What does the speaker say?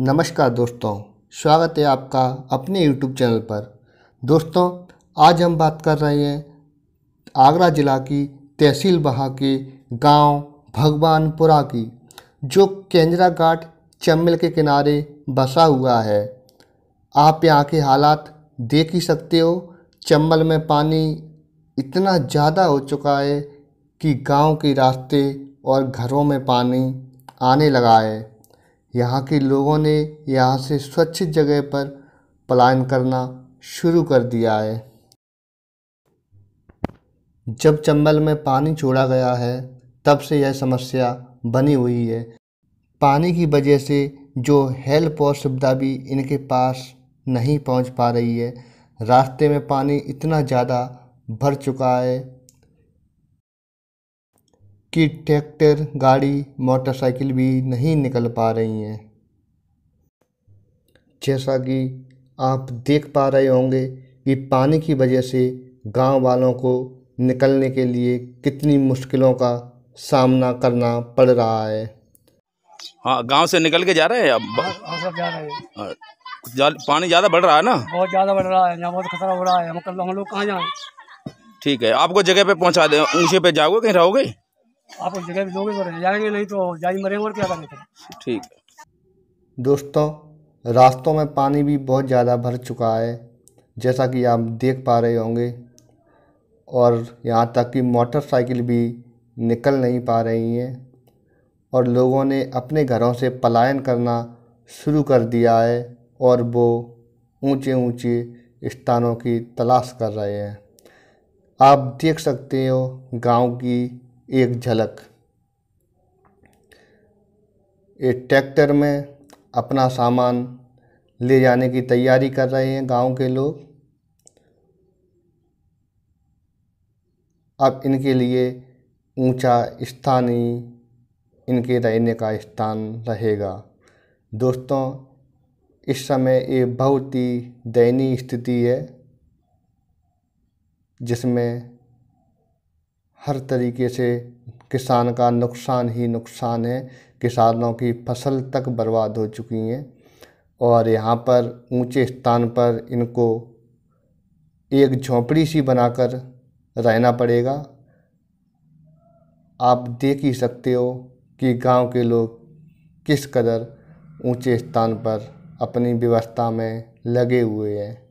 नमस्कार दोस्तों स्वागत है आपका अपने यूट्यूब चैनल पर दोस्तों आज हम बात कर रहे हैं आगरा ज़िला की तहसील बहा के गांव भगवानपुरा की जो केंजरा घाट चम्बल के किनारे बसा हुआ है आप यहाँ के हालात देख ही सकते हो चम्बल में पानी इतना ज़्यादा हो चुका है कि गांव के रास्ते और घरों में पानी आने लगा है यहाँ के लोगों ने यहाँ से स्वच्छ जगह पर पलायन करना शुरू कर दिया है जब चंबल में पानी छोड़ा गया है तब से यह समस्या बनी हुई है पानी की वजह से जो हेल्प और सुविधा भी इनके पास नहीं पहुंच पा रही है रास्ते में पानी इतना ज़्यादा भर चुका है कि ट्रैक्टर गाड़ी मोटरसाइकिल भी नहीं निकल पा रही हैं जैसा कि आप देख पा रहे होंगे कि पानी की वजह से गांव वालों को निकलने के लिए कितनी मुश्किलों का सामना करना पड़ रहा है हाँ गांव से निकल के जा रहे हैं अब हाँ, सब जा रहे हैं हाँ, जा, पानी ज़्यादा बढ़ रहा है ना बहुत ज़्यादा बढ़ रहा है यहाँ बहुत खतरा हो रहा है हम हम लोग कहाँ जाएँ ठीक है आपको जगह पे पहुँचा दें ऊँचे पे जाओगे कहीं रहोगे आपको जगह भी दोगे तो रह जाएंगे नहीं तो जाए मरेंगे और क्या करने के ठीक दोस्तों रास्तों में पानी भी बहुत ज़्यादा भर चुका है जैसा कि आप देख पा रहे होंगे और यहाँ तक कि मोटरसाइकिल भी निकल नहीं पा रही हैं और लोगों ने अपने घरों से पलायन करना शुरू कर दिया है और वो ऊंचे ऊंचे स्थानों की तलाश कर रहे हैं आप देख सकते हो गांव की एक झलक ये ट्रैक्टर में अपना सामान ले जाने की तैयारी कर रहे हैं गांव के लोग अब इनके लिए ऊंचा स्थान ही इनके रहने का स्थान रहेगा दोस्तों इस समय ये बहुत ही दयनीय स्थिति है जिसमें हर तरीके से किसान का नुकसान ही नुकसान है किसानों की फसल तक बर्बाद हो चुकी हैं और यहाँ पर ऊंचे स्थान पर इनको एक झोपड़ी सी बनाकर रहना पड़ेगा आप देख ही सकते हो कि गांव के लोग किस कदर ऊंचे स्थान पर अपनी व्यवस्था में लगे हुए हैं